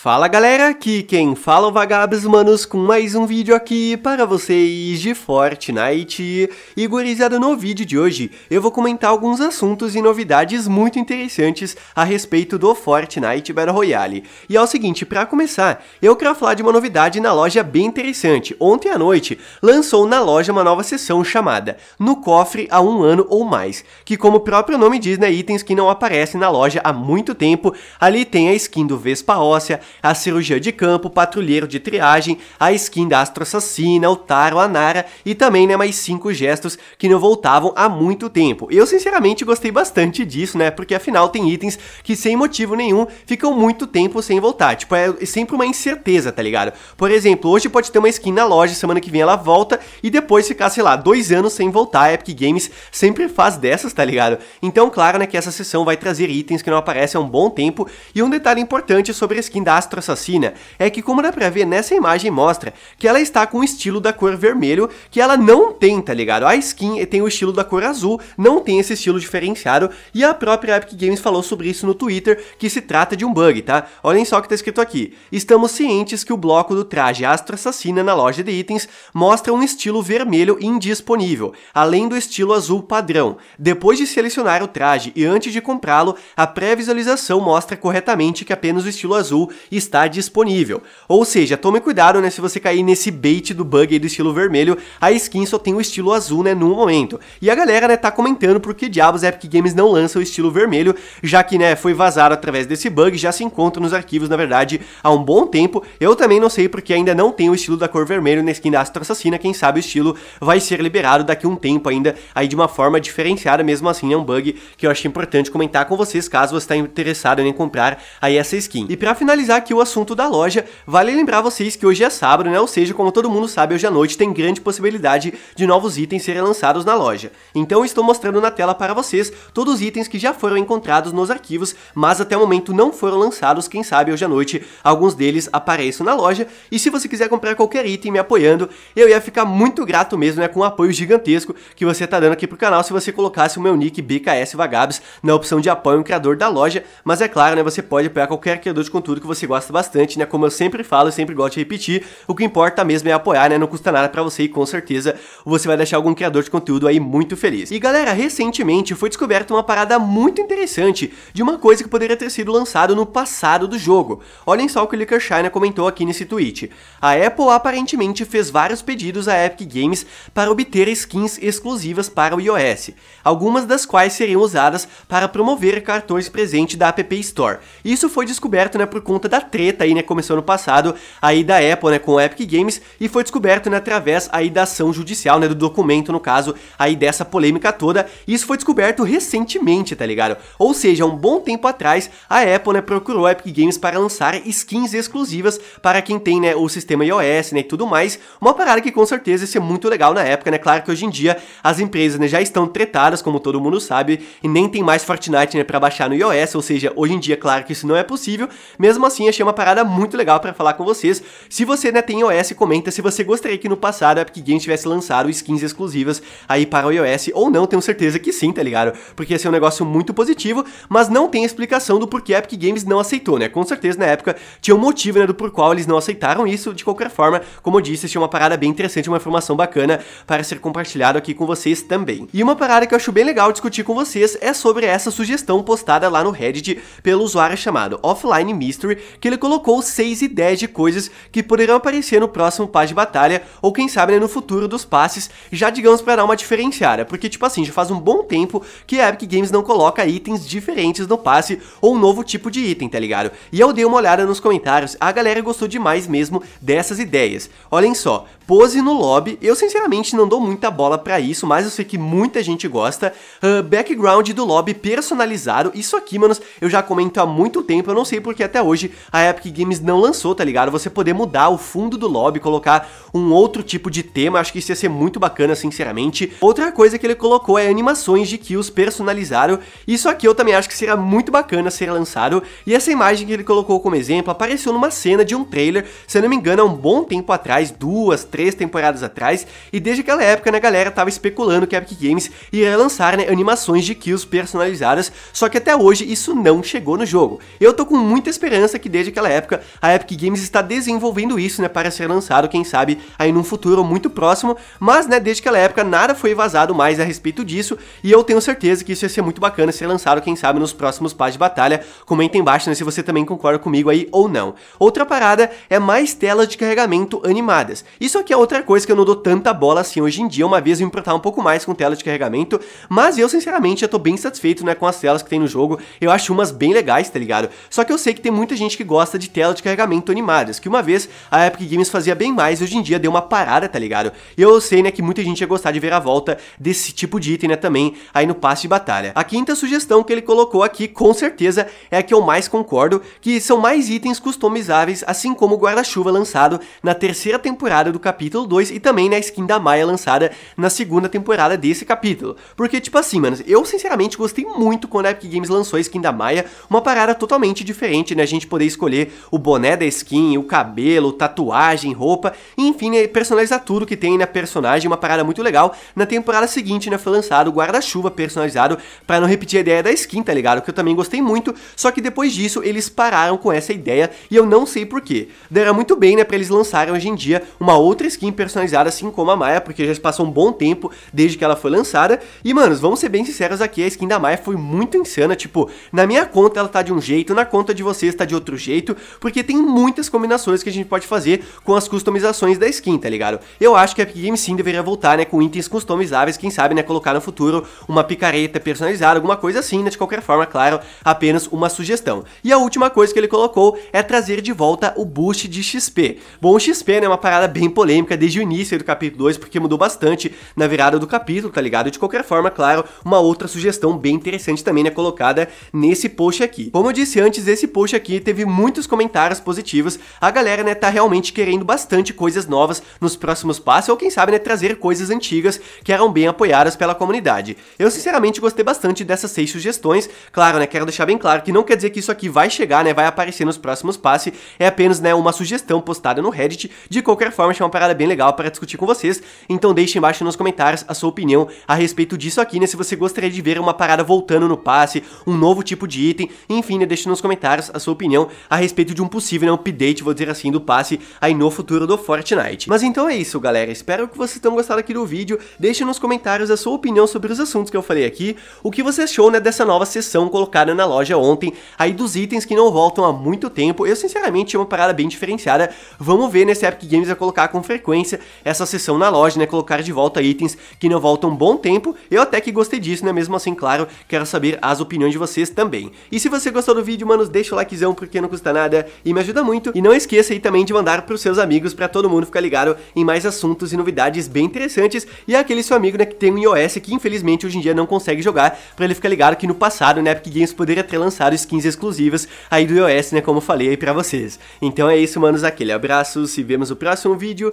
Fala galera, aqui quem fala é o Vagabos Manos com mais um vídeo aqui para vocês de Fortnite. E gurizada, no vídeo de hoje eu vou comentar alguns assuntos e novidades muito interessantes a respeito do Fortnite Battle Royale. E é o seguinte, para começar, eu quero falar de uma novidade na loja bem interessante. Ontem à noite lançou na loja uma nova sessão chamada No Cofre há um ano ou mais, que como o próprio nome diz, né, itens que não aparecem na loja há muito tempo. Ali tem a skin do Vespa Óssea, a cirurgia de campo, patrulheiro de triagem, a skin da Astro Assassina, o Taro, a Nara e também né, mais cinco gestos que não voltavam há muito tempo. Eu sinceramente gostei bastante disso, né? Porque afinal tem itens que sem motivo nenhum ficam muito tempo sem voltar. Tipo, é sempre uma incerteza, tá ligado? Por exemplo, hoje pode ter uma skin na loja, semana que vem ela volta e depois ficar, sei lá, dois anos sem voltar. A Epic Games sempre faz dessas, tá ligado? Então, claro, né, que essa sessão vai trazer itens que não aparecem há um bom tempo. E um detalhe importante sobre a skin da Astro assassina é que, como dá pra ver nessa imagem, mostra que ela está com o estilo da cor vermelho que ela não tem, tá ligado? A skin tem o estilo da cor azul, não tem esse estilo diferenciado e a própria Epic Games falou sobre isso no Twitter, que se trata de um bug, tá? Olhem só o que tá escrito aqui. Estamos cientes que o bloco do traje Astro Assassina na loja de itens mostra um estilo vermelho indisponível, além do estilo azul padrão. Depois de selecionar o traje e antes de comprá-lo, a pré-visualização mostra corretamente que apenas o estilo azul está disponível. Ou seja, tome cuidado, né, se você cair nesse bait do bug aí do estilo vermelho, a skin só tem o estilo azul, né, no momento. E a galera, né, tá comentando por que diabos Epic Games não lança o estilo vermelho, já que, né, foi vazado através desse bug, já se encontra nos arquivos, na verdade, há um bom tempo. Eu também não sei porque ainda não tem o estilo da cor vermelho na skin da Astro Assassina, quem sabe o estilo vai ser liberado daqui a um tempo ainda, aí de uma forma diferenciada, mesmo assim é um bug que eu acho importante comentar com vocês, caso você está interessado em comprar aí essa skin. E para finalizar, aqui o assunto da loja, vale lembrar vocês que hoje é sábado, né? Ou seja, como todo mundo sabe, hoje à noite tem grande possibilidade de novos itens serem lançados na loja. Então eu estou mostrando na tela para vocês todos os itens que já foram encontrados nos arquivos, mas até o momento não foram lançados, quem sabe hoje à noite alguns deles apareçam na loja. E se você quiser comprar qualquer item me apoiando, eu ia ficar muito grato mesmo, né? Com o apoio gigantesco que você tá dando aqui pro canal se você colocasse o meu nick BKS Vagabs na opção de apoio um criador da loja, mas é claro, né? Você pode apoiar qualquer criador de conteúdo que você gosta bastante, né? Como eu sempre falo e sempre gosto de repetir, o que importa mesmo é apoiar, né? Não custa nada para você e com certeza você vai deixar algum criador de conteúdo aí muito feliz. E galera, recentemente foi descoberta uma parada muito interessante de uma coisa que poderia ter sido lançado no passado do jogo. Olhem só o que o Licker comentou aqui nesse tweet. A Apple aparentemente fez vários pedidos à Epic Games para obter skins exclusivas para o iOS, algumas das quais seriam usadas para promover cartões presente da App Store. Isso foi descoberto né, por conta da da treta aí, né, começou ano passado, aí da Apple, né, com a Epic Games, e foi descoberto, né, através aí da ação judicial, né, do documento, no caso, aí dessa polêmica toda, e isso foi descoberto recentemente, tá ligado? Ou seja, um bom tempo atrás, a Apple, né, procurou a Epic Games para lançar skins exclusivas para quem tem, né, o sistema iOS, né, e tudo mais, uma parada que com certeza ia ser muito legal na época, né, claro que hoje em dia as empresas, né, já estão tretadas, como todo mundo sabe, e nem tem mais Fortnite, né, pra baixar no iOS, ou seja, hoje em dia, claro que isso não é possível, mesmo assim, achei uma parada muito legal para falar com vocês. Se você né, tem iOS, comenta se você gostaria que no passado a Epic Games tivesse lançado skins exclusivas aí para o iOS ou não, tenho certeza que sim, tá ligado? Porque ia ser um negócio muito positivo, mas não tem explicação do porquê a Epic Games não aceitou, né? Com certeza na época tinha um motivo né, do por qual eles não aceitaram isso, de qualquer forma, como eu disse, achei uma parada bem interessante, uma informação bacana para ser compartilhado aqui com vocês também. E uma parada que eu acho bem legal discutir com vocês é sobre essa sugestão postada lá no Reddit pelo usuário chamado Offline Mystery, que ele colocou 6 ideias de coisas que poderão aparecer no próximo passe de batalha, ou quem sabe né, no futuro dos passes, já digamos para dar uma diferenciada, porque tipo assim, já faz um bom tempo que a Epic Games não coloca itens diferentes no passe, ou um novo tipo de item, tá ligado? E eu dei uma olhada nos comentários, a galera gostou demais mesmo dessas ideias. Olhem só, pose no lobby. Eu sinceramente não dou muita bola para isso, mas eu sei que muita gente gosta. Uh, background do lobby personalizado. Isso aqui, manos, eu já comento há muito tempo. Eu não sei porque até hoje a Epic Games não lançou, tá ligado? Você poder mudar o fundo do lobby, colocar um outro tipo de tema. Acho que isso ia ser muito bacana, sinceramente. Outra coisa que ele colocou é animações de kills personalizado. Isso aqui eu também acho que seria muito bacana ser lançado. E essa imagem que ele colocou como exemplo apareceu numa cena de um trailer, se eu não me engano, há um bom tempo atrás, duas, três três temporadas atrás, e desde aquela época, né, galera tava especulando que a Epic Games ia lançar né, animações de kills personalizadas, só que até hoje isso não chegou no jogo. Eu tô com muita esperança que desde aquela época a Epic Games está desenvolvendo isso, né, para ser lançado, quem sabe, aí num futuro muito próximo, mas, né, desde aquela época nada foi vazado mais a respeito disso, e eu tenho certeza que isso ia ser muito bacana ser lançado, quem sabe, nos próximos pás de batalha. Comenta embaixo, né, se você também concorda comigo aí ou não. Outra parada é mais telas de carregamento animadas. Isso aqui que é outra coisa que eu não dou tanta bola assim hoje em dia. Uma vez eu me importava um pouco mais com tela de carregamento, mas eu sinceramente já tô bem satisfeito, né, com as telas que tem no jogo. Eu acho umas bem legais, tá ligado? Só que eu sei que tem muita gente que gosta de tela de carregamento animadas, que uma vez a Epic Games fazia bem mais e hoje em dia deu uma parada, tá ligado? E eu sei, né, que muita gente ia gostar de ver a volta desse tipo de item, né, também aí no passe de batalha. A quinta sugestão que ele colocou aqui, com certeza, é a que eu mais concordo, que são mais itens customizáveis, assim como o guarda-chuva lançado na terceira temporada do Capitão capítulo 2 e também na né, skin da Maia lançada na segunda temporada desse capítulo. Porque, tipo assim, mano, eu sinceramente gostei muito quando a Epic Games lançou a skin da Maia, uma parada totalmente diferente, né? A gente poder escolher o boné da skin, o cabelo, tatuagem, roupa, enfim, né? personalizar tudo que tem na né, personagem, uma parada muito legal. Na temporada seguinte, né, foi lançado o guarda-chuva personalizado para não repetir a ideia da skin, tá ligado? Que eu também gostei muito, só que depois disso eles pararam com essa ideia e eu não sei porquê. Daria muito bem, né, pra eles lançarem hoje em dia uma outra skin personalizada, assim como a Maia, porque já se passou um bom tempo desde que ela foi lançada. E, manos, vamos ser bem sinceros aqui, a skin da Maia foi muito insana. Tipo, na minha conta ela tá de um jeito, na conta de vocês tá de outro jeito, porque tem muitas combinações que a gente pode fazer com as customizações da skin, tá ligado? Eu acho que a Epic Games sim deveria voltar, né, com itens customizáveis, quem sabe, né, colocar no futuro uma picareta personalizada, alguma coisa assim, né, de qualquer forma, claro, apenas uma sugestão. E a última coisa que ele colocou é trazer de volta o boost de XP. Bom, o XP, né, é uma parada bem polêmica, polêmica desde o início do capítulo 2, porque mudou bastante na virada do capítulo, tá ligado? De qualquer forma, claro, uma outra sugestão bem interessante também, né, colocada nesse post aqui. Como eu disse antes, esse post aqui teve muitos comentários positivos, a galera, né, tá realmente querendo bastante coisas novas nos próximos passos, ou quem sabe, né, trazer coisas antigas que eram bem apoiadas pela comunidade. Eu, sinceramente, gostei bastante dessas seis sugestões, claro, né, quero deixar bem claro que não quer dizer que isso aqui vai chegar, né, vai aparecer nos próximos passes, é apenas, né, uma sugestão postada no Reddit, de qualquer forma, chama parada bem legal para discutir com vocês, então deixe embaixo nos comentários a sua opinião a respeito disso aqui, né? Se você gostaria de ver uma parada voltando no passe, um novo tipo de item, enfim, né? Deixe nos comentários a sua opinião a respeito de um possível né, update, vou dizer assim, do passe aí no futuro do Fortnite. Mas então é isso, galera. Espero que vocês tenham gostado aqui do vídeo. Deixe nos comentários a sua opinião sobre os assuntos que eu falei aqui, o que você achou, né, dessa nova sessão colocada na loja ontem, aí dos itens que não voltam há muito tempo. Eu, sinceramente, é uma parada bem diferenciada. Vamos ver, né, se a Epic Games vai colocar com frequência essa sessão na loja, né? Colocar de volta itens que não voltam um bom tempo. Eu até que gostei disso, né? Mesmo assim, claro, quero saber as opiniões de vocês também. E se você gostou do vídeo, manos, deixa o likezão porque não custa nada e me ajuda muito. E não esqueça aí também de mandar pros seus amigos para todo mundo ficar ligado em mais assuntos e novidades bem interessantes. E aquele seu amigo, né, que tem um iOS que infelizmente hoje em dia não consegue jogar, para ele ficar ligado que no passado, né, porque Games poderia ter lançado skins exclusivas aí do iOS, né, como eu falei aí pra vocês. Então é isso, manos, aquele abraço, se vemos no próximo vídeo